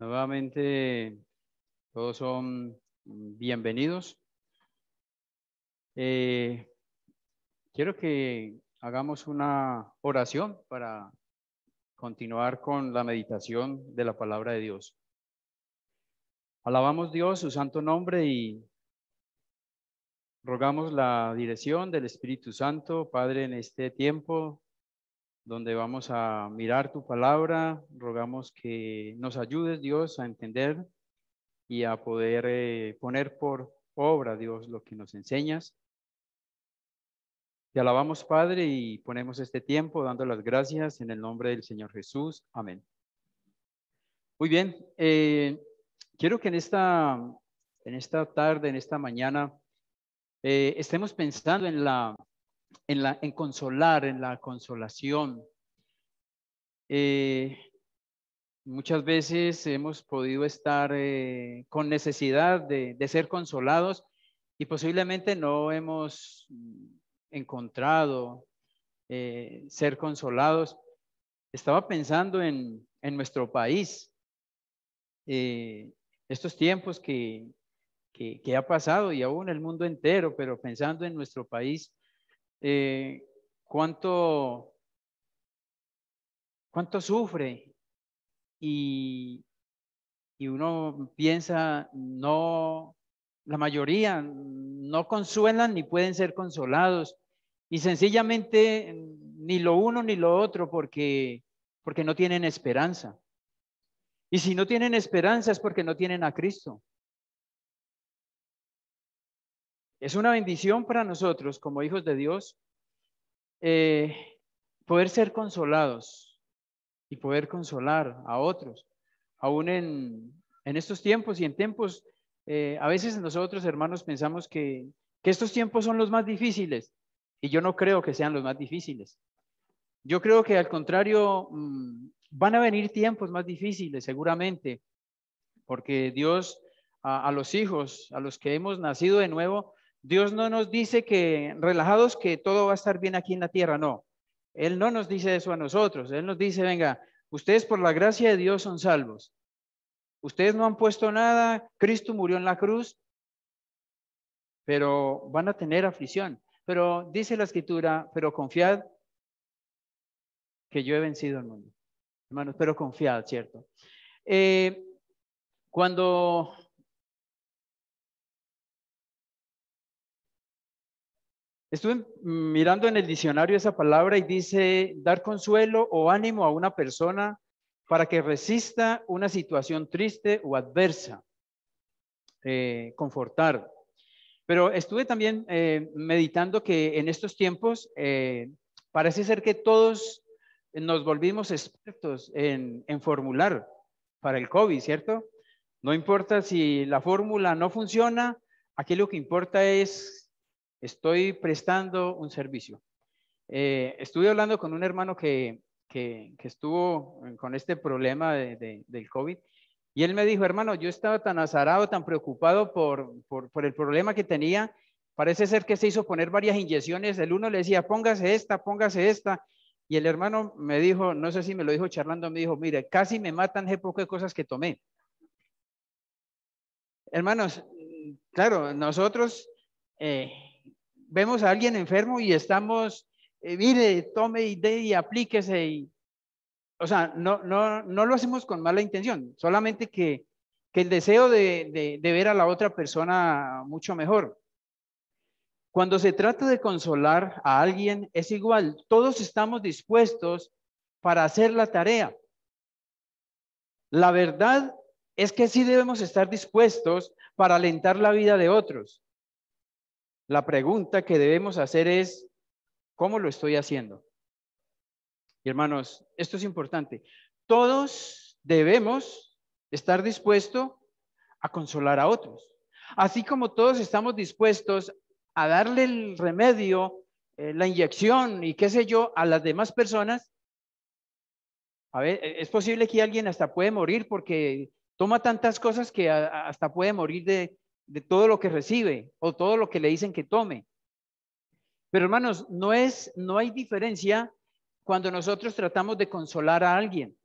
Nuevamente, todos son bienvenidos. Eh, quiero que hagamos una oración para continuar con la meditación de la palabra de Dios. Alabamos Dios, su santo nombre y rogamos la dirección del Espíritu Santo, Padre, en este tiempo donde vamos a mirar tu palabra. Rogamos que nos ayudes, Dios, a entender y a poder eh, poner por obra, Dios, lo que nos enseñas. Te alabamos, Padre, y ponemos este tiempo dando las gracias en el nombre del Señor Jesús. Amén. Muy bien, eh, quiero que en esta, en esta tarde, en esta mañana, eh, estemos pensando en la en, la, en consolar, en la consolación. Eh, muchas veces hemos podido estar eh, con necesidad de, de, ser consolados y posiblemente no hemos encontrado eh, ser consolados. Estaba pensando en, en nuestro país, estos tiempos que, que, que, ha pasado y aún el mundo entero, pero pensando en nuestro país, eh, cuánto, cuánto sufre y, y uno piensa, no, la mayoría no consuelan ni pueden ser consolados y sencillamente mm, ni lo uno ni lo otro porque, porque no tienen esperanza. Y si no tienen esperanza es porque no tienen a Cristo. Es una bendición para nosotros como hijos de Dios eh, poder ser consolados y poder consolar a otros, aún en, estos tiempos y en tiempos, eh, a veces nosotros hermanos pensamos que, estos tiempos son los más difíciles y yo no creo que sean los más difíciles. Yo creo que al contrario, mm, van a venir tiempos más difíciles seguramente, porque Dios a, los hijos, a los que hemos nacido de nuevo, Dios no nos dice que relajados que todo va a estar bien aquí en la tierra, no. Él no nos dice eso a nosotros. Él nos dice, venga, ustedes por la gracia de Dios son salvos. Ustedes no han puesto nada, Cristo murió en la cruz, pero van a tener aflicción. Pero dice la escritura, pero confiad que yo he vencido al mundo. Hermanos, pero confiad, ¿cierto? Eh, cuando Estuve mirando en el diccionario esa palabra y dice dar consuelo o ánimo a una persona para que resista una situación triste o adversa, eh, confortar. Pero estuve también eh, meditando que en estos tiempos eh, parece ser que todos nos volvimos expertos en, en formular para el COVID, ¿cierto? No importa si la fórmula no funciona, aquí lo que importa es Estoy prestando un servicio. Eh, estuve hablando con un hermano que, estuvo con este problema del COVID y él me dijo, hermano, yo estaba tan azarado, tan preocupado por, el problema que tenía. Parece ser que se hizo poner varias inyecciones. El uno le decía, póngase esta, póngase esta. Y el hermano me dijo, no sé si me lo dijo charlando, me dijo, mire, casi me matan de pocas cosas que tomé. Hermanos, claro, nosotros eh, vemos a alguien enfermo y estamos, eh, mire, tome y dé y aplíquese. Y, o sea, no, no, no lo hacemos con mala intención, solamente que, que el deseo de, de ver a la otra persona mucho mejor. Cuando se trata de consolar a alguien, es igual, todos estamos dispuestos para hacer la tarea. La verdad es que sí debemos estar dispuestos para alentar la vida de otros. La pregunta que debemos hacer es, ¿cómo lo estoy haciendo? Y hermanos, esto es importante. Todos debemos estar dispuestos a consolar a otros, así como todos estamos dispuestos a darle el remedio, eh, la inyección y qué sé yo a las demás personas. A ver, e-, es posible que alguien hasta puede morir porque toma tantas cosas que hasta puede morir de, de todo lo que recibe o todo lo que le dicen que tome. Pero hermanos, no es no hay diferencia cuando nosotros tratamos de consolar a alguien.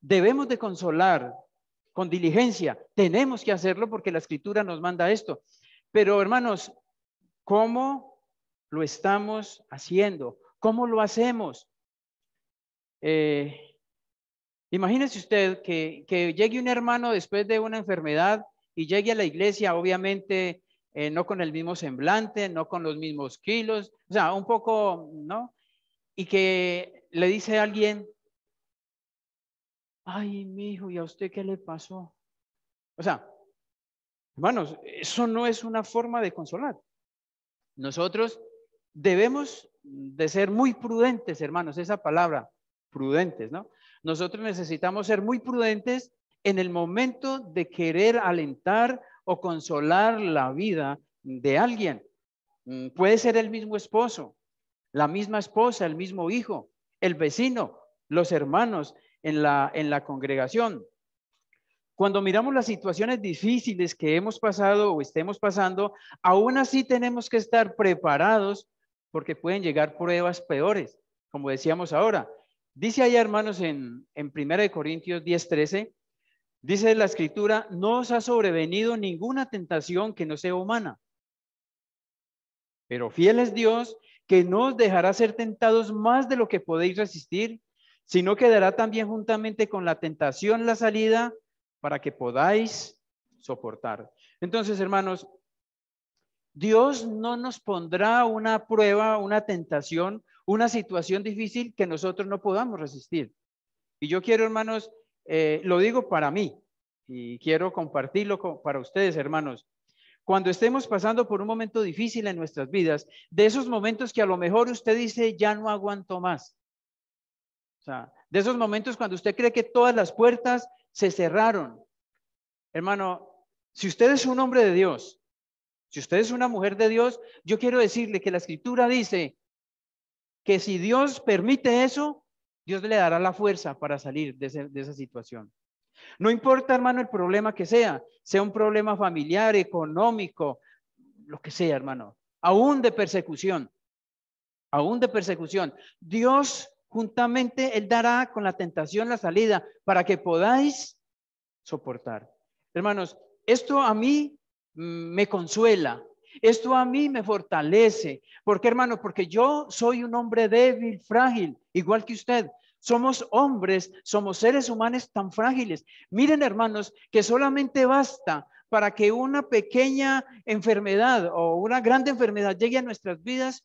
Debemos de consolar con diligencia, tenemos que hacerlo porque la escritura nos manda esto. Pero hermanos, ¿cómo lo estamos haciendo? ¿Cómo lo hacemos? Eh, imagínese usted que, que llegue un hermano después de una enfermedad y llegue a la iglesia, obviamente, eh, no con el mismo semblante, no con los mismos kilos, o sea, un poco, ¿no? Y que le dice a alguien, ay, mi hijo, ¿y a usted qué le pasó? O sea, hermanos, eso no es una forma de consolar. Nosotros debemos de ser muy prudentes, hermanos, esa palabra, prudentes, ¿no? Nosotros necesitamos ser muy prudentes en el momento de querer alentar o consolar la vida de alguien. Mm, puede ser el mismo esposo, la misma esposa, el mismo hijo, el vecino, los hermanos en la, en la congregación. Cuando miramos las situaciones difíciles que hemos pasado o estemos pasando, aún así tenemos que estar preparados porque pueden llegar pruebas peores, como decíamos ahora. Dice allá, hermanos, en, en 1 Corintios 10:13, Dice la escritura, no os ha sobrevenido ninguna tentación que no sea humana. Pero fiel es Dios que no os dejará ser tentados más de lo que podéis resistir, sino que dará también juntamente con la tentación la salida para que podáis soportar. Entonces, hermanos, Dios no nos pondrá una prueba, una tentación, una situación difícil que nosotros no podamos resistir. Y yo quiero, hermanos, eh, lo digo para mí y quiero compartirlo para ustedes, hermanos. Cuando estemos pasando por un momento difícil en nuestras vidas, de esos momentos que a lo mejor usted dice, ya no aguanto más. O sea, de esos momentos cuando usted cree que todas las puertas se cerraron. Hermano, si usted es un hombre de Dios, si usted es una mujer de Dios, yo quiero decirle que la escritura dice que si Dios permite eso, Dios le dará la fuerza para salir de, esa situación. No importa, hermano, el problema que sea, sea un problema familiar, económico, lo que sea, hermano, aún de persecución, aún de persecución. Dios juntamente, Él dará con la tentación la salida para que podáis soportar. Hermanos, esto a mí me consuela, esto a mí me fortalece. porque hermano? Porque yo soy un hombre débil, frágil, igual que usted. Somos hombres, somos seres humanos tan frágiles. Miren, hermanos, que solamente basta para que una pequeña enfermedad o una grande enfermedad llegue a nuestras vidas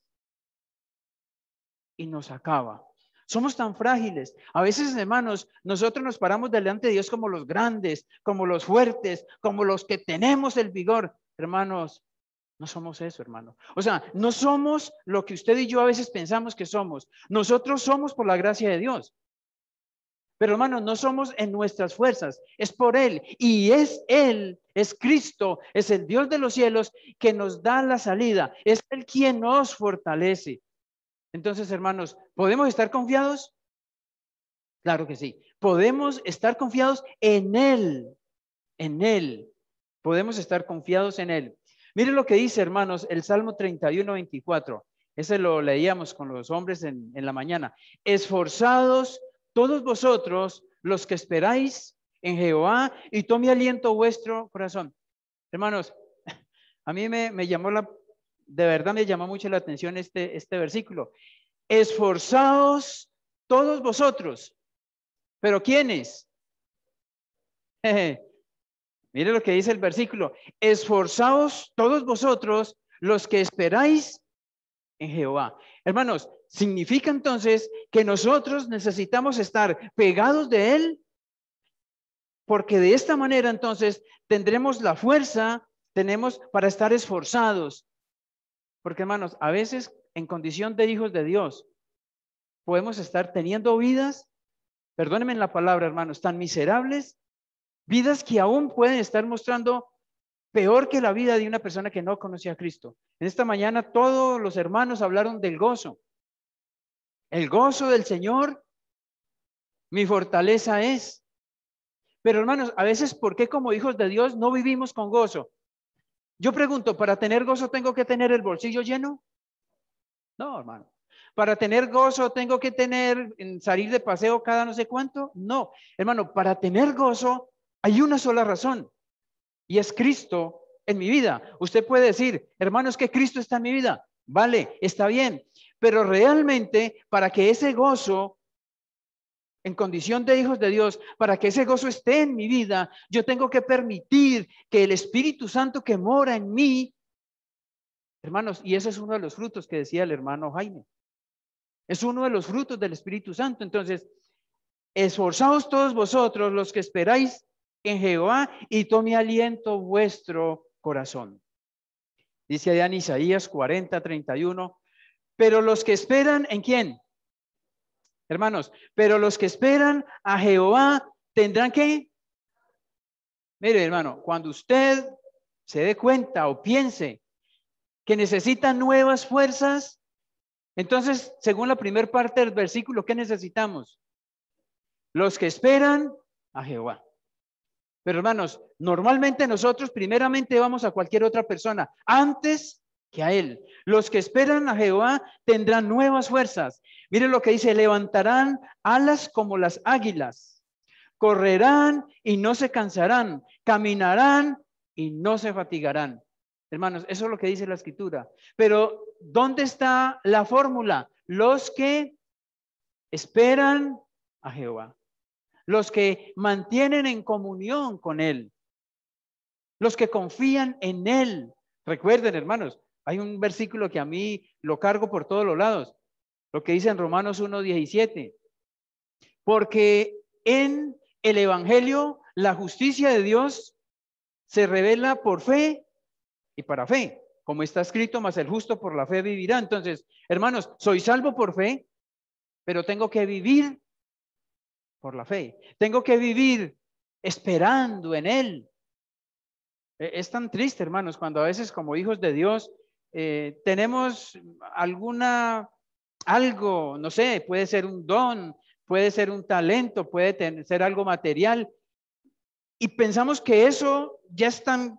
y nos acaba. Somos tan frágiles. A veces, hermanos, nosotros nos paramos delante de Dios como los grandes, como los fuertes, como los que tenemos el vigor. Hermanos, no somos eso, hermano. O sea, no somos lo que usted y yo a veces pensamos que somos. Nosotros somos por la gracia de Dios. Pero hermano, no somos en nuestras fuerzas, es por Él. Y es Él, es Cristo, es el Dios de los cielos que nos da la salida. Es Él quien nos fortalece. Entonces, hermanos, ¿podemos estar confiados? Claro que sí. Podemos estar confiados en Él, en Él. Podemos estar confiados en Él. Mire lo que dice, hermanos, el Salmo 31, 24. Ese lo leíamos con los hombres en, la mañana. Esforzados todos vosotros, los que esperáis en Jehová, y tome aliento vuestro corazón. Hermanos, a mí me, llamó la, de verdad me llamó mucho la atención este, este versículo. Esforzados todos vosotros, pero ¿quiénes? Mire lo que dice el versículo. Esforzaos todos vosotros los que esperáis en Jehová. Hermanos, significa entonces que nosotros necesitamos estar pegados de Él, porque de esta manera entonces tendremos la fuerza, tenemos para estar esforzados. Porque hermanos, a veces en condición de hijos de Dios podemos estar teniendo vidas, perdónenme la palabra hermanos, tan miserables Vidas que aún pueden estar mostrando peor que la vida de una persona que no conocía a Cristo. En esta mañana todos los hermanos hablaron del gozo. El gozo del Señor, mi fortaleza es. Pero hermanos, a veces, ¿por qué como hijos de Dios no vivimos con gozo? Yo pregunto, ¿para tener gozo tengo que tener el bolsillo lleno? No, hermano. Para tener gozo tengo que tener salir de paseo cada no sé cuánto. No, hermano, para tener gozo hay una sola razón y es Cristo en mi vida. Usted puede decir, hermanos, que Cristo está en mi vida. Vale, está bien. Pero realmente para que ese gozo en condición de hijos de Dios, para que ese gozo esté en mi vida, yo tengo que permitir que el Espíritu Santo que mora en mí, hermanos, y ese es uno de los frutos que decía el hermano Jaime, es uno de los frutos del Espíritu Santo. Entonces, esforzaos todos vosotros los que esperáis en Jehová y tome aliento vuestro corazón. Dice allá en Isaías 40, 31. Pero los que esperan en quién? Hermanos, pero los que esperan a Jehová tendrán que. Mire, hermano, cuando usted se dé cuenta o piense que necesita nuevas fuerzas, entonces, según la primera parte del versículo, ¿qué necesitamos? Los que esperan a Jehová. Pero hermanos, normalmente nosotros primeramente vamos a cualquier otra persona antes que a Él. Los que esperan a Jehová tendrán nuevas fuerzas. Miren lo que dice, levantarán alas como las águilas, correrán y no se cansarán, caminarán y no se fatigarán. Hermanos, eso es lo que dice la escritura. Pero, ¿dónde está la fórmula? Los que esperan a Jehová los que mantienen en comunión con Él, los que confían en Él. Recuerden, hermanos, hay un versículo que a mí lo cargo por todos los lados, lo que dice en Romanos 1.17, porque en el Evangelio la justicia de Dios se revela por fe y para fe, como está escrito, más el justo por la fe vivirá. Entonces, hermanos, soy salvo por fe, pero tengo que vivir por la fe. Tengo que vivir esperando en Él. E, es tan triste, hermanos, cuando a veces como hijos de Dios eh, tenemos alguna, algo, no sé, puede ser un don, puede ser un talento, puede ser algo material, y pensamos que eso ya está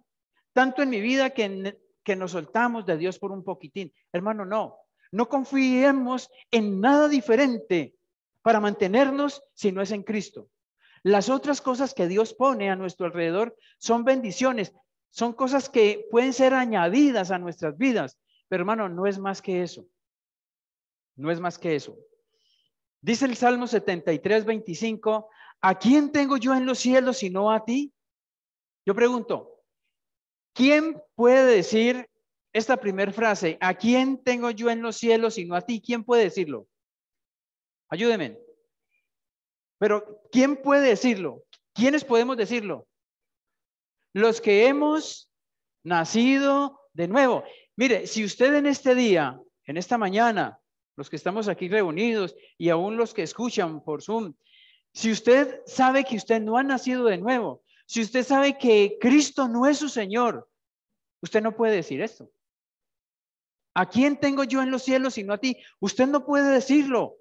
tanto en mi vida que, que nos soltamos de Dios por un poquitín. Hermano, no, no confiemos en nada diferente para mantenernos si no es en Cristo. Las otras cosas que Dios pone a nuestro alrededor son bendiciones, son cosas que pueden ser añadidas a nuestras vidas, pero hermano, no es más que eso. No es más que eso. Dice el Salmo 73, 25, ¿a quién tengo yo en los cielos sino a ti? Yo pregunto, ¿quién puede decir esta primera frase, ¿a quién tengo yo en los cielos sino a ti? ¿Quién puede decirlo? Ayúdenme. Pero ¿quién puede decirlo? ¿Quiénes podemos decirlo? Los que hemos nacido de nuevo. Mire, si usted en este día, en esta mañana, los que estamos aquí reunidos y aún los que escuchan por Zoom, si usted sabe que usted no ha nacido de nuevo, si usted sabe que Cristo no es su Señor, usted no puede decir esto. ¿A quién tengo yo en los cielos sino a ti? Usted no puede decirlo.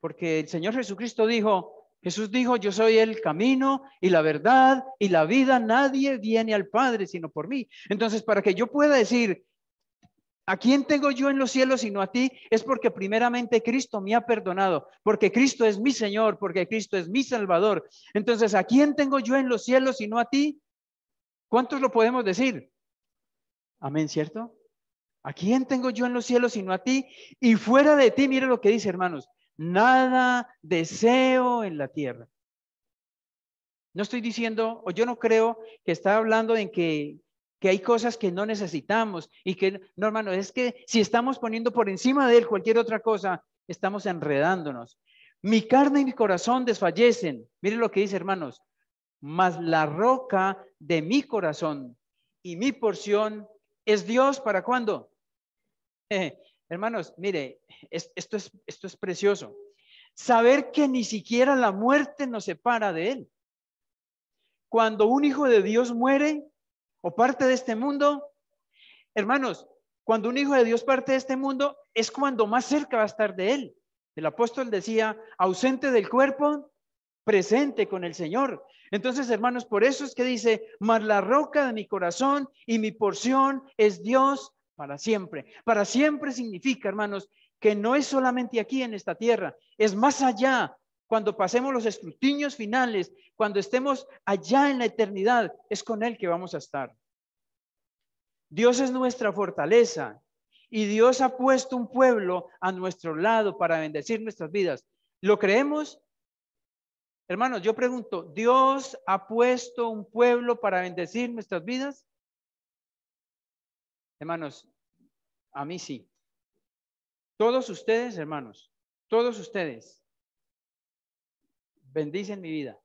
Porque el Señor Jesucristo dijo, Jesús dijo, yo soy el camino y la verdad y la vida, nadie viene al Padre sino por mí. Entonces, para que yo pueda decir, ¿A quién tengo yo en los cielos sino a ti? Es porque primeramente Cristo me ha perdonado, porque Cristo es mi Señor, porque Cristo es mi Salvador. Entonces, ¿a quién tengo yo en los cielos sino a ti? ¿Cuántos lo podemos decir? Amén, ¿cierto? ¿A quién tengo yo en los cielos sino a ti? Y fuera de ti, mire lo que dice, hermanos, nada deseo en la tierra. No estoy diciendo, o yo no creo que está hablando en que, que hay cosas que no necesitamos y que, no hermano, es que si estamos poniendo por encima de él cualquier otra cosa, estamos enredándonos. Mi carne y mi corazón desfallecen. Miren lo que dice, hermanos. Mas la roca de mi corazón y mi porción es Dios para cuándo? Hermanos, mire, esto, es, esto es precioso. Saber que ni siquiera la muerte nos separa de Él. Cuando un hijo de Dios muere o parte de este mundo, hermanos, cuando un hijo de Dios parte de este mundo es cuando más cerca va a estar de Él. El apóstol decía, ausente del cuerpo, presente con el Señor. Entonces, hermanos, por eso es que dice, mas la roca de mi corazón y mi porción es Dios para siempre. Para siempre significa, hermanos, que no es solamente aquí en esta tierra, es más allá, cuando pasemos los escrutinios finales, cuando estemos allá en la eternidad, es con Él que vamos a estar. Dios es nuestra fortaleza y Dios ha puesto un pueblo a nuestro lado para bendecir nuestras vidas. ¿Lo creemos? Hermanos, yo pregunto, ¿Dios ha puesto un pueblo para bendecir nuestras vidas? Hermanos, a mí sí. Todos ustedes, hermanos, todos ustedes bendicen mi vida,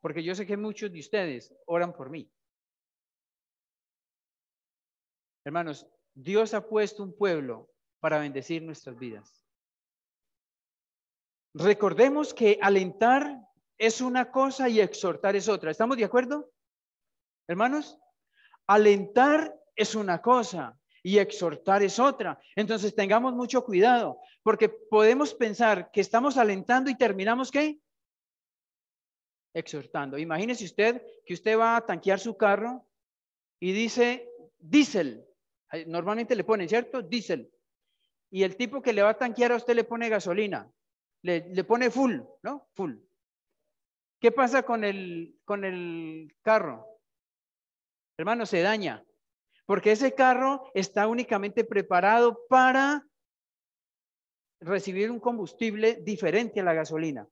porque yo sé que muchos de ustedes oran por mí. Hermanos, Dios ha puesto un pueblo para bendecir nuestras vidas. Recordemos que alentar es una cosa y exhortar es otra. ¿Estamos de acuerdo? Hermanos, alentar es una cosa y exhortar es otra. Entonces tengamos mucho cuidado, porque podemos pensar que estamos alentando y terminamos qué? Exhortando. Imagínese usted que usted va a tanquear su carro y dice diésel. Normalmente le ponen, ¿cierto? diesel Y el tipo que le va a tanquear a usted le pone gasolina, le, pone full, ¿no? Full. ¿Qué pasa con con el carro? Hermano, se daña. Porque ese carro está únicamente preparado para recibir un combustible diferente a la gasolina.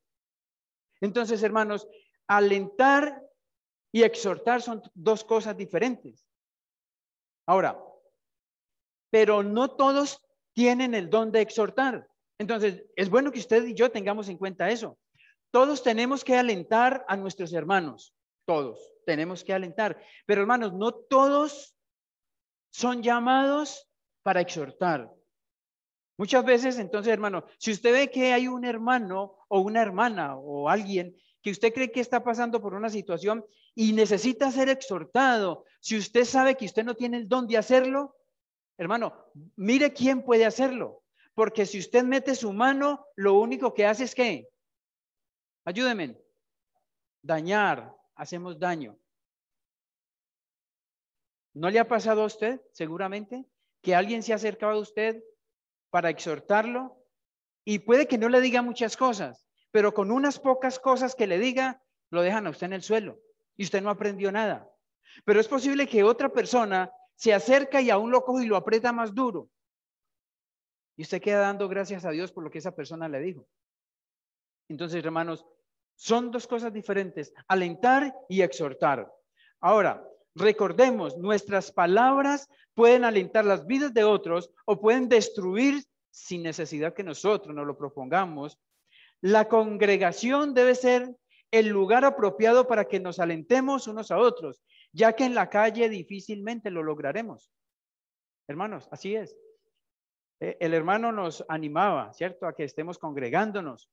Entonces, hermanos, alentar y exhortar son dos cosas diferentes. Ahora, pero no todos tienen el don de exhortar. Entonces, es bueno que usted y yo tengamos en cuenta eso. Todos tenemos que alentar a nuestros hermanos, todos tenemos que alentar. Pero hermanos, no todos son llamados para exhortar. Muchas veces, entonces, hermano, si usted ve que hay un hermano o una hermana o alguien que usted cree que está pasando por una situación y necesita ser exhortado, si usted sabe que usted no tiene el don de hacerlo, hermano, mire quién puede hacerlo. Porque si usted mete su mano, lo único que hace es que, ayúdeme, dañar, hacemos daño. ¿No le ha pasado a usted, seguramente, que alguien se ha acercado a usted para exhortarlo? Y puede que no le diga muchas cosas, pero con unas pocas cosas que le diga, lo dejan a usted en el suelo y usted no aprendió nada. Pero es posible que otra persona se acerca y a un loco y lo aprieta más duro. Y usted queda dando gracias a Dios por lo que esa persona le dijo. Entonces, hermanos, son dos cosas diferentes, alentar y exhortar. Ahora, Recordemos, nuestras palabras pueden alentar las vidas de otros o pueden destruir sin necesidad que nosotros nos lo propongamos. La congregación debe ser el lugar apropiado para que nos alentemos unos a otros, ya que en la calle difícilmente lo lograremos. Hermanos, así es. Eh, el hermano nos animaba, ¿cierto? A que estemos congregándonos,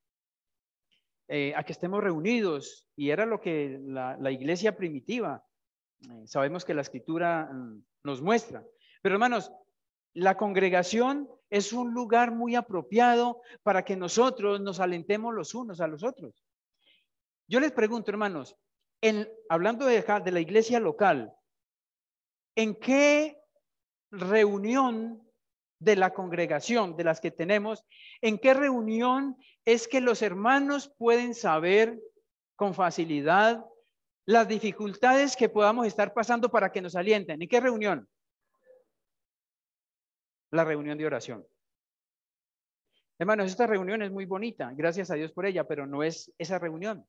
eh, a que estemos reunidos, y era lo que la iglesia primitiva eh, sabemos que la escritura mm, nos muestra. Pero hermanos, la congregación es un lugar muy apropiado para que nosotros nos alentemos los unos a los otros. Yo les pregunto, hermanos, en, hablando de, de la iglesia local, ¿en qué reunión de la congregación, de las que tenemos, en qué reunión es que los hermanos pueden saber con facilidad las dificultades que podamos estar pasando para que nos alienten. ¿Y qué reunión? La reunión de oración. Hermanos, esta reunión es muy bonita, gracias a Dios por ella, pero no es esa reunión.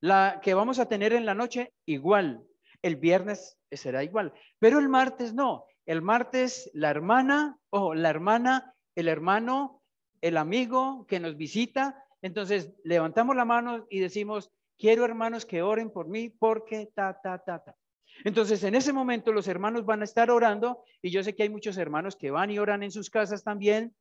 La que vamos a tener en la noche, igual. El viernes será igual, pero el martes no. El martes la hermana, o la hermana, el hermano, el amigo que nos visita, entonces levantamos la mano y decimos, quiero hermanos que oren por mí porque ta, ta, ta, ta. Entonces, en ese momento los hermanos van a estar orando y yo sé que hay muchos hermanos que van y oran en sus casas también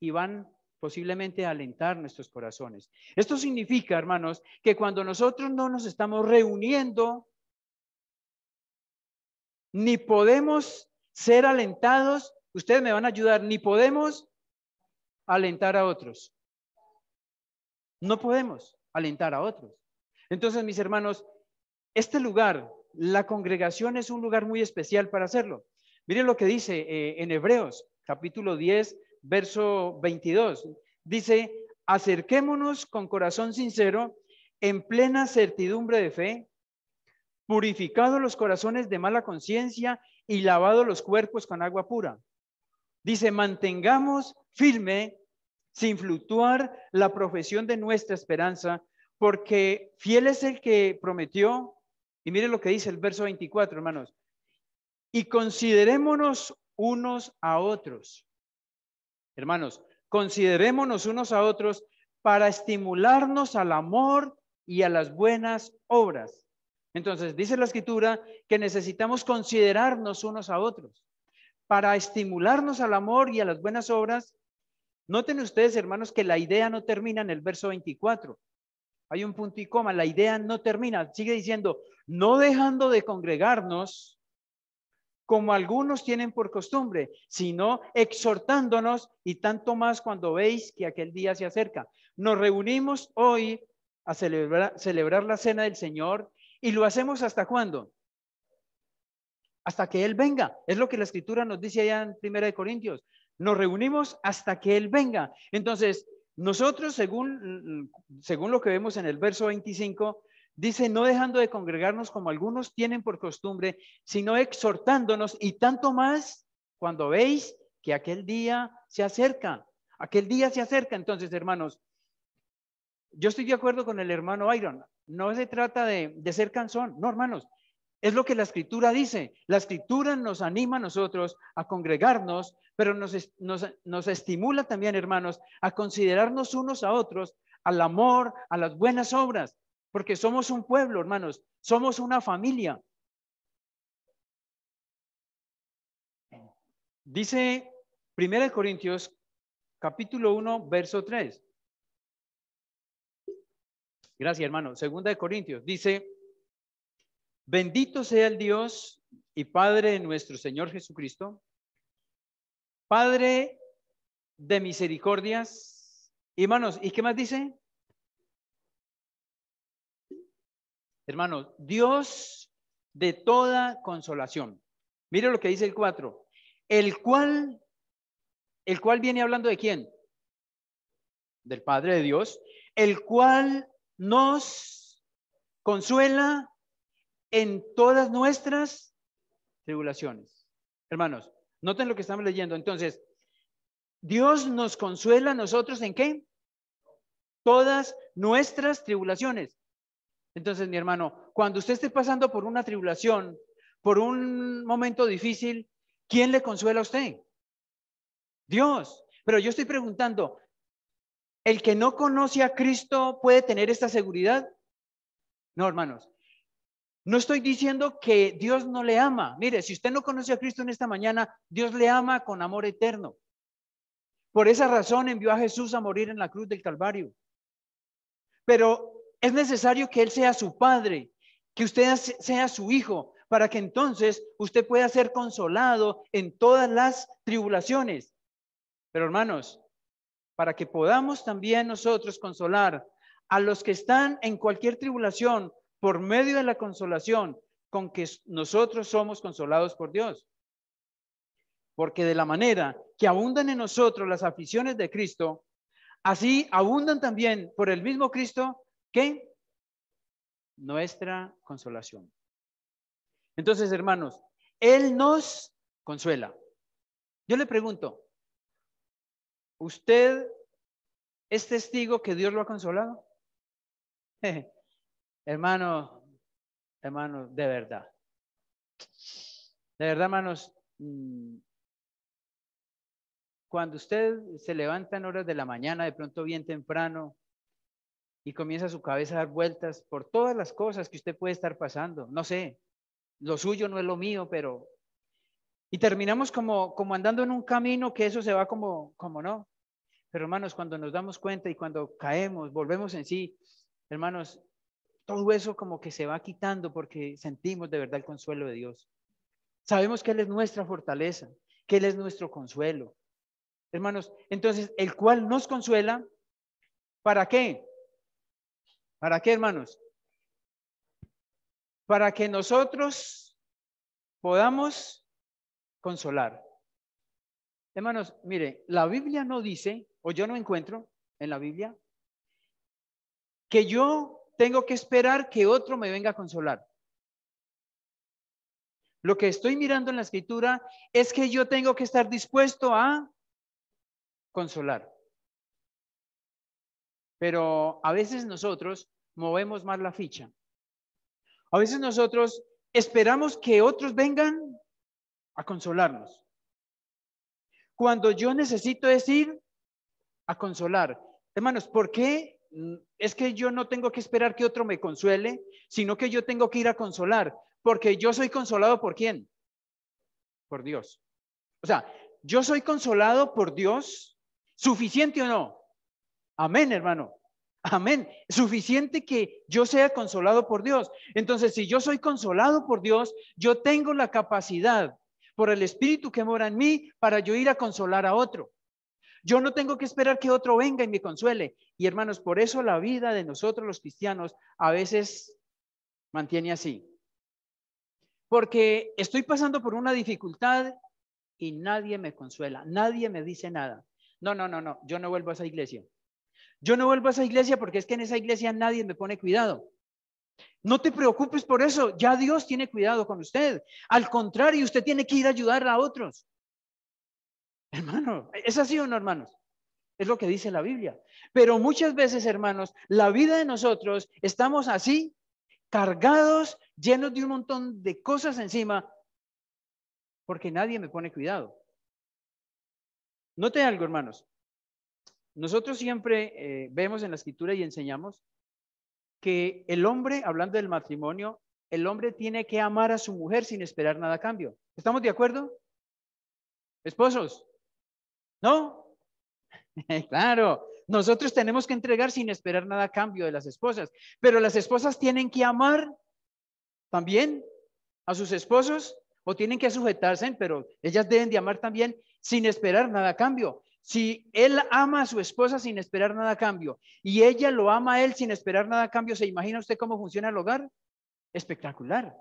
y van posiblemente a alentar nuestros corazones. Esto significa, hermanos, que cuando nosotros no nos estamos reuniendo, ni podemos ser alentados, ustedes me van a ayudar, ni podemos alentar a otros. No podemos alentar a otros. Entonces, mis hermanos, este lugar, la congregación es un lugar muy especial para hacerlo. Miren lo que dice eh, en Hebreos, capítulo 10, verso 22. Dice, acerquémonos con corazón sincero, en plena certidumbre de fe, purificados los corazones de mala conciencia y lavados los cuerpos con agua pura. Dice, mantengamos firme, sin fluctuar, la profesión de nuestra esperanza, porque fiel es el que prometió. Y mire lo que dice el verso 24, hermanos. Y considerémonos unos a otros. Hermanos, considerémonos unos a otros para estimularnos al amor y a las buenas obras. Entonces, dice la escritura que necesitamos considerarnos unos a otros para estimularnos al amor y a las buenas obras. Noten ustedes, hermanos, que la idea no termina en el verso 24. Hay un punto y coma, la idea no termina. Sigue diciendo, no dejando de congregarnos, como algunos tienen por costumbre, sino exhortándonos y tanto más cuando veis que aquel día se acerca. Nos reunimos hoy a celebrar, celebrar la cena del Señor y lo hacemos hasta cuándo? Hasta que Él venga. Es lo que la escritura nos dice allá en Primera de Corintios. Nos reunimos hasta que Él venga. Entonces, nosotros, según, mm, según lo que vemos en el verso 25, dice, no dejando de congregarnos como algunos tienen por costumbre, sino exhortándonos y tanto más cuando veis que aquel día se acerca, aquel día se acerca. Entonces, hermanos, yo estoy de acuerdo con el hermano Iron, no se trata de, de ser canzón, no, hermanos, es lo que la escritura dice. La escritura nos anima a nosotros a congregarnos, pero nos, estimula también, hermanos, a considerarnos unos a otros, al amor, a las buenas obras, porque somos un pueblo, hermanos, somos una familia. Dice de Corintios capítulo 1, verso 3. Gracias, hermano. Segunda de Corintios dice, bendito sea el Dios y Padre de nuestro Señor Jesucristo, Padre de misericordias. Hermanos, ¿y qué más dice? Hermanos, Dios de toda consolación. Mire lo que dice el cuatro. El cual, el cual viene hablando de quién? Del Padre de Dios. El cual nos consuela en todas nuestras tribulaciones. Hermanos, Noten lo que estamos leyendo. Entonces, Dios nos consuela a nosotros en qué? Todas nuestras tribulaciones. Entonces, mi hermano, cuando usted esté pasando por una tribulación, por un momento difícil, ¿quién le consuela a usted? Dios. Pero yo estoy preguntando, ¿el que no conoce a Cristo puede tener esta seguridad? No, hermanos. No estoy diciendo que Dios no le ama. Mire, si usted no conoce a Cristo en esta mañana, Dios le ama con amor eterno. Por esa razón envió a Jesús a morir en la cruz del Calvario. Pero es necesario que Él sea su padre, que usted sea su hijo, para que entonces usted pueda ser consolado en todas las tribulaciones. Pero hermanos, para que podamos también nosotros consolar a los que están en cualquier tribulación, por medio de la consolación con que nosotros somos consolados por Dios. Porque de la manera que abundan en nosotros las aficiones de Cristo, así abundan también por el mismo Cristo que nuestra consolación. Entonces, hermanos, Él nos consuela. Yo le pregunto, ¿usted es testigo que Dios lo ha consolado? Hermano, hermano, de verdad. De verdad, hermanos, mm, cuando usted se levanta en horas de la mañana, de pronto bien temprano, y comienza su cabeza a dar vueltas por todas las cosas que usted puede estar pasando, no sé, lo suyo no es lo mío, pero... Y terminamos como, como andando en un camino que eso se va como, como no. Pero hermanos, cuando nos damos cuenta y cuando caemos, volvemos en sí, hermanos, todo eso como que se va quitando porque sentimos de verdad el consuelo de Dios. Sabemos que Él es nuestra fortaleza, que Él es nuestro consuelo. Hermanos, entonces, el cual nos consuela, ¿para qué? ¿Para qué, hermanos? Para que nosotros podamos consolar. Hermanos, mire, la Biblia no dice, o yo no encuentro en la Biblia, que yo tengo que esperar que otro me venga a consolar. Lo que estoy mirando en la escritura es que yo tengo que estar dispuesto a consolar. Pero a veces nosotros movemos más la ficha. A veces nosotros esperamos que otros vengan a consolarnos. Cuando yo necesito decir a consolar, hermanos, ¿por qué Mm, es que yo no tengo que esperar que otro me consuele, sino que yo tengo que ir a consolar, porque yo soy consolado por quién? Por Dios. O sea, yo soy consolado por Dios, suficiente o no. Amén, hermano. Amén. Suficiente que yo sea consolado por Dios. Entonces, si yo soy consolado por Dios, yo tengo la capacidad por el Espíritu que mora en mí para yo ir a consolar a otro. Yo no tengo que esperar que otro venga y me consuele. Y hermanos, por eso la vida de nosotros los cristianos a veces mantiene así. Porque estoy pasando por una dificultad y nadie me consuela, nadie me dice nada. No, no, no, no, yo no vuelvo a esa iglesia. Yo no vuelvo a esa iglesia porque es que en esa iglesia nadie me pone cuidado. No te preocupes por eso, ya Dios tiene cuidado con usted. Al contrario, usted tiene que ir a ayudar a otros. Hermano, ¿es así o no, hermanos? Es lo que dice la Biblia. Pero muchas veces, hermanos, la vida de nosotros estamos así, cargados, llenos de un montón de cosas encima, porque nadie me pone cuidado. Note algo, hermanos. Nosotros siempre eh, vemos en la escritura y enseñamos que el hombre, hablando del matrimonio, el hombre tiene que amar a su mujer sin esperar nada a cambio. ¿Estamos de acuerdo? Esposos, ¿No? claro, nosotros tenemos que entregar sin esperar nada a cambio de las esposas, pero las esposas tienen que amar también a sus esposos o tienen que sujetarse, pero ellas deben de amar también sin esperar nada a cambio. Si él ama a su esposa sin esperar nada a cambio y ella lo ama a él sin esperar nada a cambio, ¿se imagina usted cómo funciona el hogar? Espectacular.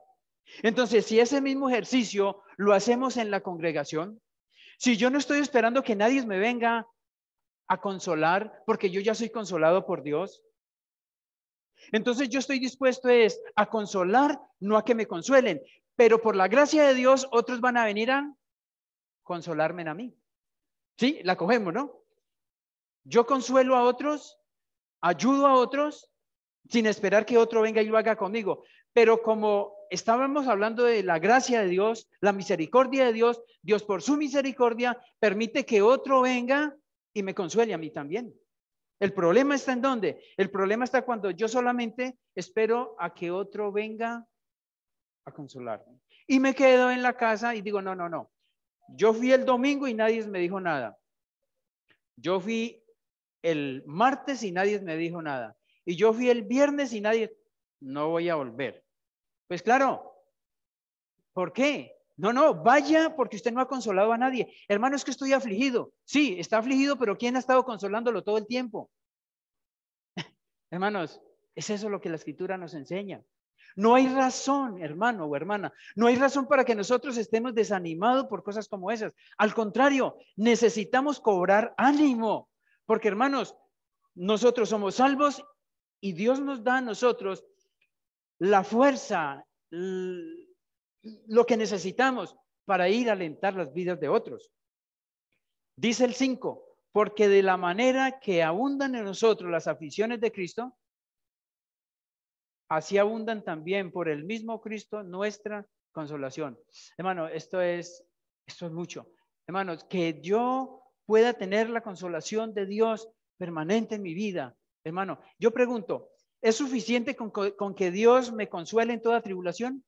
Entonces, si ese mismo ejercicio lo hacemos en la congregación, si yo no estoy esperando que nadie me venga a consolar, porque yo ya soy consolado por Dios, entonces yo estoy dispuesto es a consolar, no a que me consuelen, pero por la gracia de Dios otros van a venir a consolarme a mí. Sí, la cogemos, ¿no? Yo consuelo a otros, ayudo a otros, sin esperar que otro venga y lo haga conmigo. Pero como estábamos hablando de la gracia de Dios, la misericordia de Dios, Dios por su misericordia permite que otro venga y me consuele a mí también. El problema está en dónde? El problema está cuando yo solamente espero a que otro venga a consolarme. Y me quedo en la casa y digo, no, no, no. Yo fui el domingo y nadie me dijo nada. Yo fui el martes y nadie me dijo nada. Y yo fui el viernes y nadie, no voy a volver. Pues claro, ¿por qué? No, no, vaya porque usted no ha consolado a nadie. Hermano, es que estoy afligido. Sí, está afligido, pero ¿quién ha estado consolándolo todo el tiempo? Hermanos, es eso lo que la escritura nos enseña. No hay razón, hermano o hermana, no hay razón para que nosotros estemos desanimados por cosas como esas. Al contrario, necesitamos cobrar ánimo, porque hermanos, nosotros somos salvos y Dios nos da a nosotros la fuerza, lo que necesitamos para ir a alentar las vidas de otros. Dice el 5, porque de la manera que abundan en nosotros las aficiones de Cristo, así abundan también por el mismo Cristo nuestra consolación. Hermano, esto es, esto es mucho. Hermanos, que yo pueda tener la consolación de Dios permanente en mi vida. Hermano, yo pregunto, ¿Es suficiente con, que Dios me consuele en toda tribulación?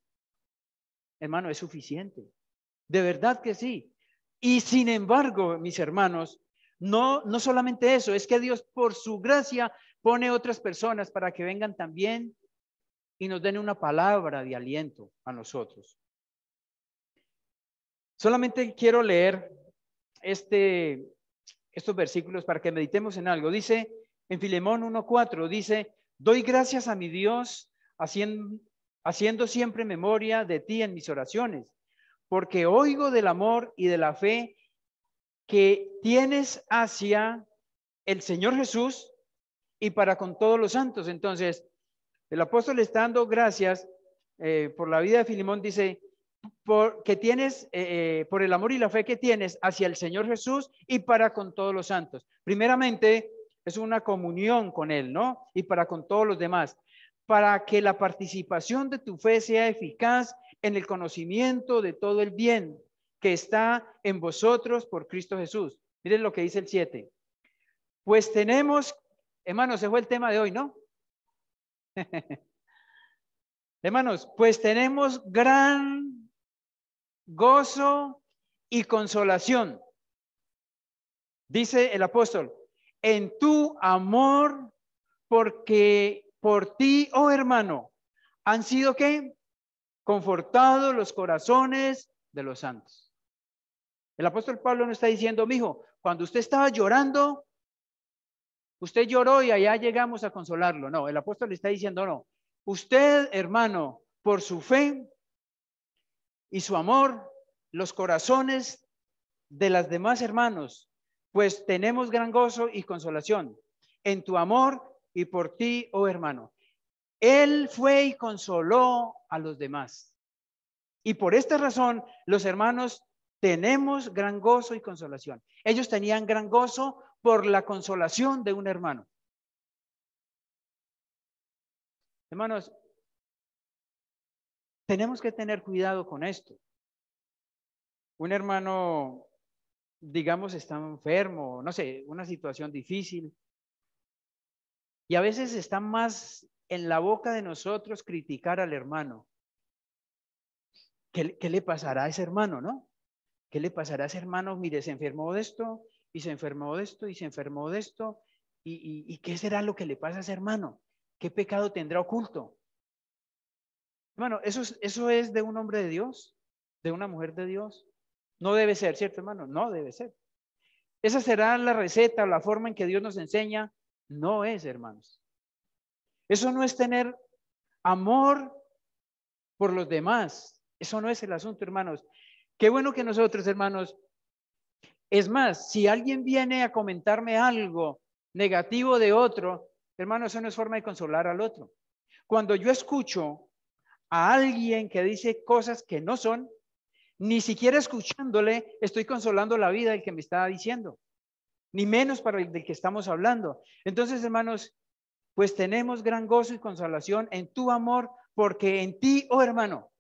Hermano, es suficiente. De verdad que sí. Y sin embargo, mis hermanos, no, no solamente eso, es que Dios por su gracia pone otras personas para que vengan también y nos den una palabra de aliento a nosotros. Solamente quiero leer este, estos versículos para que meditemos en algo. Dice en Filemón 1.4, dice, Doy gracias a mi Dios haciendo, siempre memoria de ti en mis oraciones, porque oigo del amor y de la fe que tienes hacia el Señor Jesús y para con todos los santos. Entonces, el apóstol está dando gracias eh, por la vida de Filimón, dice, por, que tienes, eh, eh, por el amor y la fe que tienes hacia el Señor Jesús y para con todos los santos. Primeramente, es una comunión con Él, ¿no? Y para con todos los demás. Para que la participación de tu fe sea eficaz en el conocimiento de todo el bien que está en vosotros por Cristo Jesús. Miren lo que dice el 7. Pues tenemos, hermanos, ese fue el tema de hoy, ¿no? hermanos, pues tenemos gran gozo y consolación. Dice el apóstol, en tu amor, porque por ti, oh hermano, han sido que confortados los corazones de los santos. El apóstol Pablo no está diciendo, mijo, cuando usted estaba llorando, usted lloró y allá llegamos a consolarlo. No, el apóstol le está diciendo, no, usted, hermano, por su fe y su amor, los corazones de las demás hermanos pues tenemos gran gozo y consolación en tu amor y por ti, oh hermano. Él fue y consoló a los demás. Y por esta razón, los hermanos tenemos gran gozo y consolación. Ellos tenían gran gozo por la consolación de un hermano. Hermanos, tenemos que tener cuidado con esto. Un hermano digamos, está enfermo, no sé, una situación difícil. Y a veces está más en la boca de nosotros criticar al hermano. ¿Qué, le pasará a ese hermano, no? ¿Qué le pasará a ese hermano? Mire, se enfermó de esto, y se enfermó de esto, y se enfermó de esto. ¿Y, qué será lo que le pasa a ese hermano? ¿Qué pecado tendrá oculto? bueno ¿eso, ¿eso es de un hombre de Dios? ¿De una mujer de Dios? No debe ser, ¿cierto, hermano? No debe ser. Esa será la receta o la forma en que Dios nos enseña. No es, hermanos. Eso no es tener amor por los demás. Eso no es el asunto, hermanos. Qué bueno que nosotros, hermanos. Es más, si alguien viene a comentarme algo negativo de otro, hermano, eso no es forma de consolar al otro. Cuando yo escucho a alguien que dice cosas que no son, ni siquiera escuchándole estoy consolando la vida del que me está diciendo, ni menos para el del que estamos hablando. Entonces, hermanos, pues tenemos gran gozo y consolación en tu amor, porque en ti, oh hermano,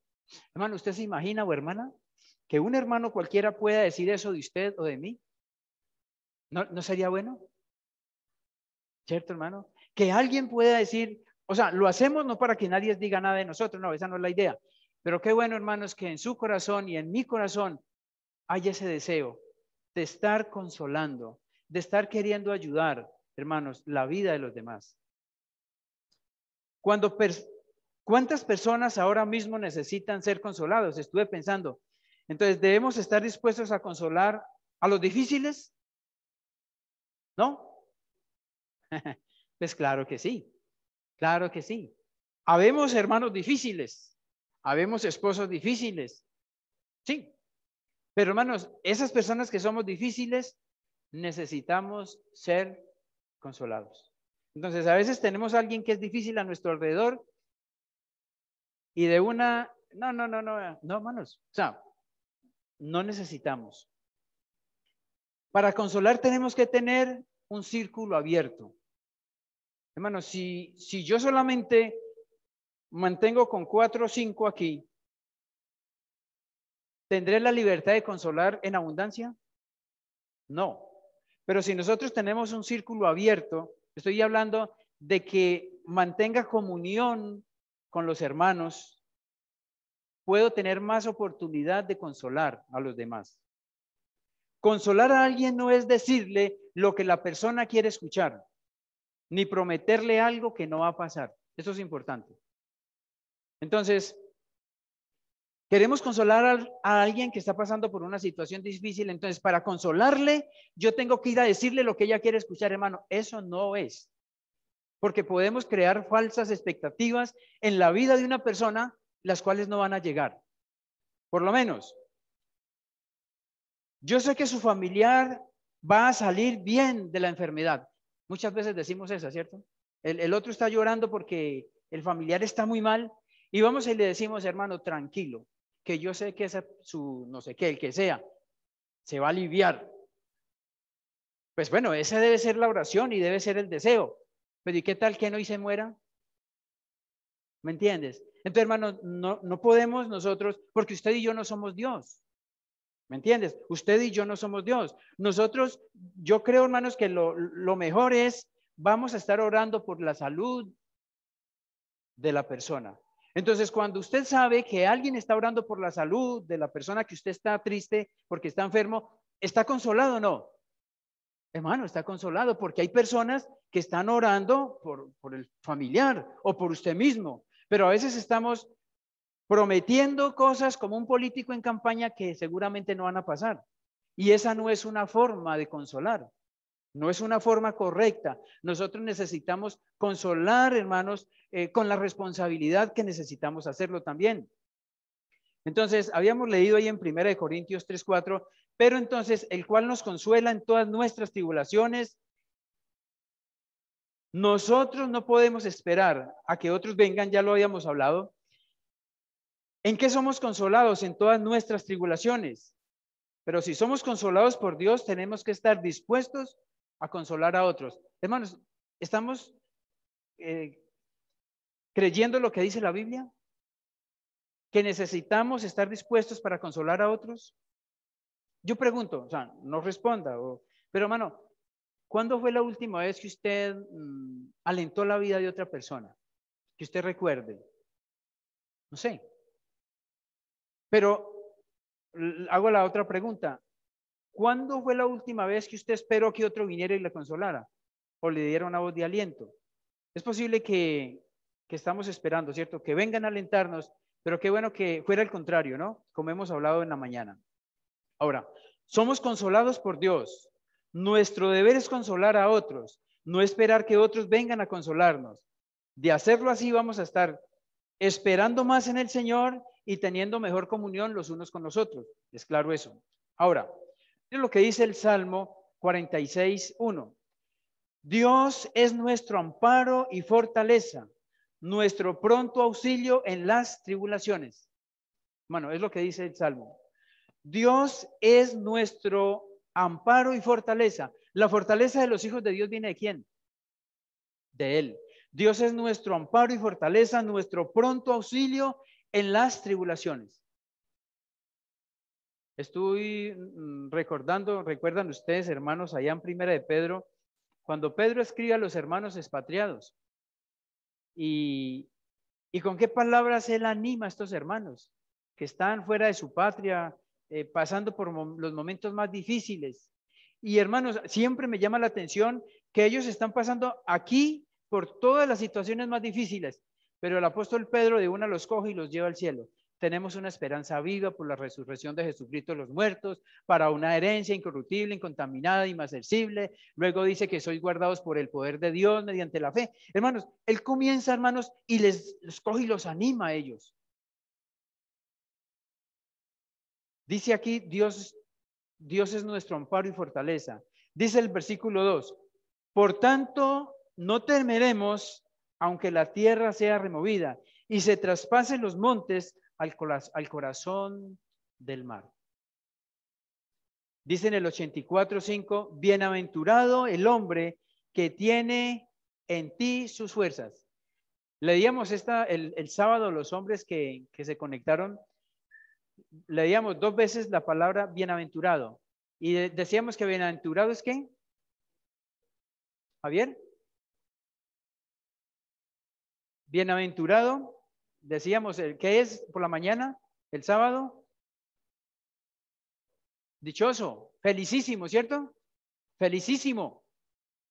hermano, ¿usted se imagina o oh hermana que un hermano cualquiera pueda decir eso de usted o de mí? ¿No, no sería bueno? ¿Cierto, hermano? Que alguien pueda decir, o sea, lo hacemos no para que nadie diga nada de nosotros, no, esa no es la idea, pero qué bueno, hermanos, que en su corazón y en mi corazón haya ese deseo de estar consolando, de estar queriendo ayudar, hermanos, la vida de los demás. Cuando ¿Cuántas personas ahora mismo necesitan ser consolados? Estuve pensando. Entonces, ¿debemos estar dispuestos a consolar a los difíciles? ¿No? pues claro que sí, claro que sí. Habemos hermanos difíciles, Habemos esposos difíciles, sí. Pero hermanos, esas personas que somos difíciles, necesitamos ser consolados. Entonces, a veces tenemos a alguien que es difícil a nuestro alrededor y de una, no, no, no, no, no, hermanos, o sea, no necesitamos. Para consolar tenemos que tener un círculo abierto. Hermanos, si, si yo solamente mantengo con cuatro o cinco aquí, ¿tendré la libertad de consolar en abundancia? No. Pero si nosotros tenemos un círculo abierto, estoy hablando de que mantenga comunión con los hermanos, puedo tener más oportunidad de consolar a los demás. Consolar a alguien no es decirle lo que la persona quiere escuchar, ni prometerle algo que no va a pasar. Eso es importante. Entonces, queremos consolar a, alguien que está pasando por una situación difícil, entonces para consolarle, yo tengo que ir a decirle lo que ella quiere escuchar, hermano. Eso no es. Porque podemos crear falsas expectativas en la vida de una persona, las cuales no van a llegar. Por lo menos, yo sé que su familiar va a salir bien de la enfermedad. Muchas veces decimos eso, ¿cierto? el, otro está llorando porque el familiar está muy mal y vamos y le decimos, hermano, tranquilo, que yo sé que ese su no sé qué, el que sea, se va a aliviar. Pues bueno, esa debe ser la oración y debe ser el deseo. Pero ¿y qué tal que no y se muera? ¿Me entiendes? Entonces, hermano, no, no podemos nosotros, porque usted y yo no somos Dios. ¿Me entiendes? Usted y yo no somos Dios. Nosotros, yo creo, hermanos, que lo, lo mejor es, vamos a estar orando por la salud de la persona, entonces, cuando usted sabe que alguien está orando por la salud de la persona que usted está triste porque está enfermo, ¿está consolado o no? Hermano, está consolado porque hay personas que están orando por, por el familiar o por usted mismo, pero a veces estamos prometiendo cosas como un político en campaña que seguramente no van a pasar. Y esa no es una forma de consolar. No es una forma correcta. Nosotros necesitamos consolar, hermanos, eh, con la responsabilidad que necesitamos hacerlo también. Entonces, habíamos leído ahí en 1 Corintios 3:4, pero entonces el cual nos consuela en todas nuestras tribulaciones. Nosotros no podemos esperar a que otros vengan, ya lo habíamos hablado. ¿En qué somos consolados en todas nuestras tribulaciones? Pero si somos consolados por Dios, tenemos que estar dispuestos a consolar a otros. Hermanos, ¿estamos eh, creyendo lo que dice la Biblia? ¿Que necesitamos estar dispuestos para consolar a otros? Yo pregunto, o sea, no responda, pero hermano, ¿cuándo fue la última vez que usted mm, alentó la vida de otra persona? Que usted recuerde. No sé. Pero hago la otra pregunta. ¿Cuándo fue la última vez que usted esperó que otro viniera y le consolara o le diera una voz de aliento? Es posible que, que estamos esperando, ¿cierto? Que vengan a alentarnos, pero qué bueno que fuera el contrario, ¿no? Como hemos hablado en la mañana. Ahora, somos consolados por Dios. Nuestro deber es consolar a otros, no esperar que otros vengan a consolarnos. De hacerlo así vamos a estar esperando más en el Señor y teniendo mejor comunión los unos con los otros. Es claro eso. Ahora, es lo que dice el Salmo 46:1. Dios es nuestro amparo y fortaleza, nuestro pronto auxilio en las tribulaciones. Bueno, es lo que dice el Salmo. Dios es nuestro amparo y fortaleza. La fortaleza de los hijos de Dios viene de quién? De Él. Dios es nuestro amparo y fortaleza, nuestro pronto auxilio en las tribulaciones. Estoy mm, recordando, recuerdan ustedes, hermanos, allá en Primera de Pedro, cuando Pedro escribe a los hermanos expatriados. Y, y con qué palabras él anima a estos hermanos que están fuera de su patria, eh, pasando por los momentos más difíciles. Y hermanos, siempre me llama la atención que ellos están pasando aquí por todas las situaciones más difíciles, pero el apóstol Pedro de una los coge y los lleva al cielo. Tenemos una esperanza viva por la resurrección de Jesucristo de los muertos, para una herencia incorruptible, incontaminada, inmacercible. Luego dice que sois guardados por el poder de Dios mediante la fe. Hermanos, Él comienza, hermanos, y les, coge y los anima a ellos. Dice aquí, Dios, Dios es nuestro amparo y fortaleza. Dice el versículo 2, por tanto, no temeremos aunque la tierra sea removida y se traspasen los montes al, corazón del mar. Dice en el 84.5, bienaventurado el hombre que tiene en ti sus fuerzas. Leíamos esta, el, sábado los hombres que, que se conectaron, leíamos dos veces la palabra bienaventurado. Y decíamos que bienaventurado es qué? Javier. Bienaventurado decíamos, eh, ¿qué es por la mañana? El sábado. Dichoso, felicísimo, ¿cierto? Felicísimo.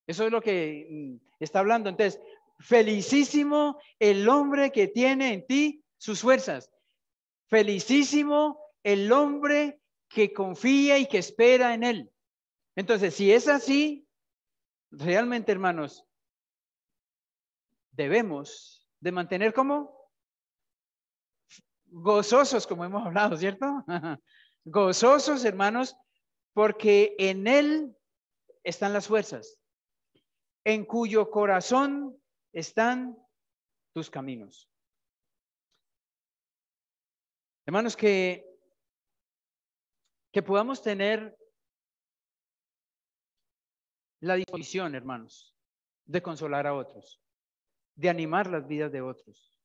Eso es lo que mm, está hablando. Entonces, felicísimo el hombre que tiene en ti sus fuerzas. Felicísimo el hombre que confía y que espera en él. Entonces, si es así, realmente, hermanos, debemos de mantener como gozosos, como hemos hablado, ¿cierto? gozosos, hermanos, porque en Él están las fuerzas, en cuyo corazón están tus caminos. Hermanos, que, que podamos tener la disposición, hermanos, de consolar a otros, de animar las vidas de otros.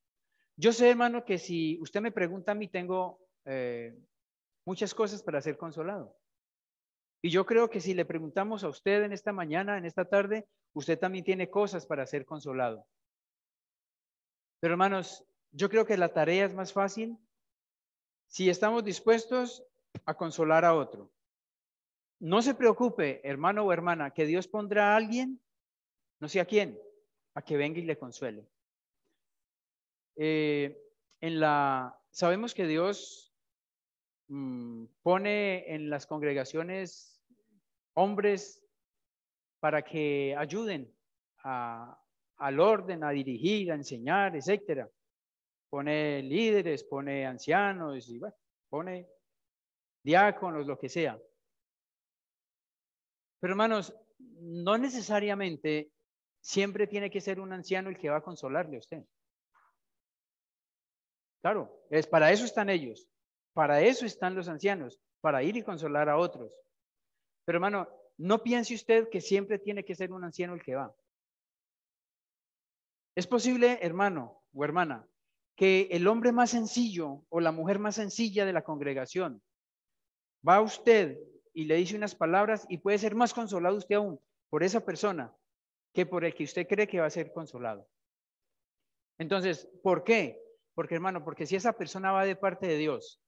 Yo sé, hermano, que si usted me pregunta a mí, tengo eh, muchas cosas para ser consolado. Y yo creo que si le preguntamos a usted en esta mañana, en esta tarde, usted también tiene cosas para ser consolado. Pero hermanos, yo creo que la tarea es más fácil si estamos dispuestos a consolar a otro. No se preocupe, hermano o hermana, que Dios pondrá a alguien, no sé a quién, a que venga y le consuele. Eh, en la, sabemos que Dios mm, pone en las congregaciones hombres para que ayuden a, al orden, a dirigir, a enseñar, etcétera. Pone líderes, pone ancianos, pone diáconos, lo que sea. Pero hermanos, no necesariamente siempre tiene que ser un anciano el que va a consolarle a usted. Claro, es para eso están ellos, para eso están los ancianos, para ir y consolar a otros. Pero hermano, no piense usted que siempre tiene que ser un anciano el que va. Es posible, hermano o hermana, que el hombre más sencillo o la mujer más sencilla de la congregación va a usted y le dice unas palabras y puede ser más consolado usted aún por esa persona que por el que usted cree que va a ser consolado. Entonces, ¿por qué? Porque hermano, porque si esa persona va de parte de Dios,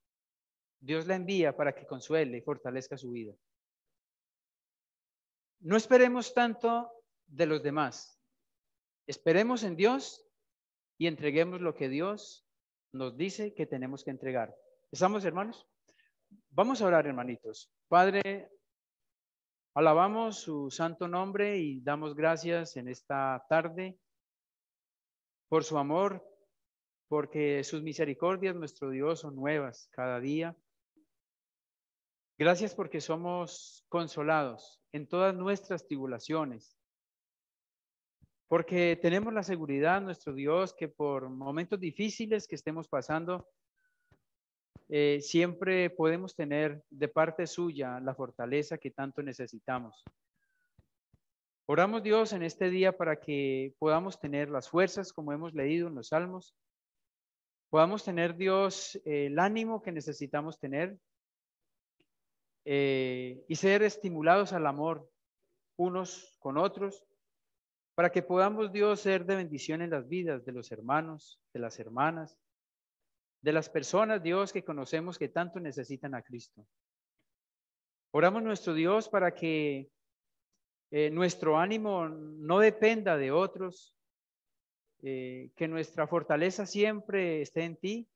Dios la envía para que consuele y fortalezca su vida. No esperemos tanto de los demás. Esperemos en Dios y entreguemos lo que Dios nos dice que tenemos que entregar. ¿Estamos, hermanos? Vamos a orar, hermanitos. Padre, alabamos su santo nombre y damos gracias en esta tarde por su amor, porque sus misericordias, nuestro Dios, son nuevas cada día. Gracias porque somos consolados en todas nuestras tribulaciones, porque tenemos la seguridad, nuestro Dios, que por momentos difíciles que estemos pasando, eh, siempre podemos tener de parte suya la fortaleza que tanto necesitamos. Oramos Dios en este día para que podamos tener las fuerzas, como hemos leído en los salmos, podamos tener, Dios, eh, el ánimo que necesitamos tener eh, y ser estimulados al amor unos con otros, para que podamos, Dios, ser de bendición en las vidas de los hermanos, de las hermanas, de las personas, Dios, que conocemos que tanto necesitan a Cristo. Oramos nuestro Dios para que eh, nuestro ánimo no dependa de otros, eh, que nuestra fortaleza siempre esté en ti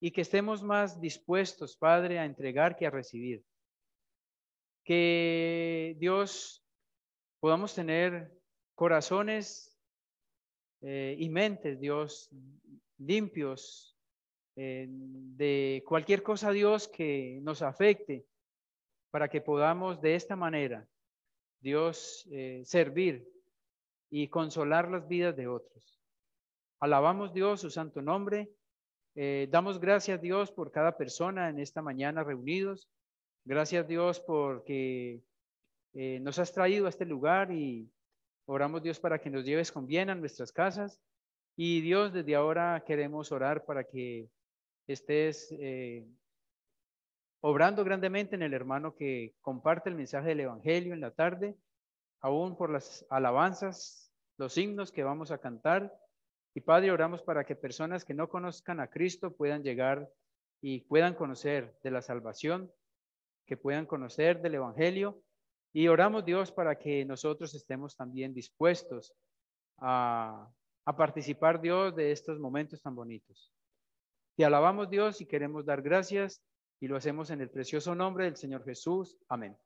y que estemos más dispuestos, Padre, a entregar que a recibir. Que Dios podamos tener corazones eh, y mentes, Dios, limpios eh, de cualquier cosa, Dios, que nos afecte, para que podamos de esta manera, Dios, servir y consolar las vidas de otros. Alabamos Dios, su santo nombre. Eh, damos gracias a Dios por cada persona en esta mañana reunidos. Gracias Dios porque eh, nos has traído a este lugar y oramos Dios para que nos lleves con bien a nuestras casas. Y Dios, desde ahora queremos orar para que estés eh, obrando grandemente en el hermano que comparte el mensaje del Evangelio en la tarde, aún por las alabanzas, los himnos que vamos a cantar y Padre, oramos para que personas que no conozcan a Cristo puedan llegar y puedan conocer de la salvación, que puedan conocer del Evangelio. Y oramos, Dios, para que nosotros estemos también dispuestos a, a participar, Dios, de estos momentos tan bonitos. Te alabamos, Dios, y queremos dar gracias y lo hacemos en el precioso nombre del Señor Jesús. Amén.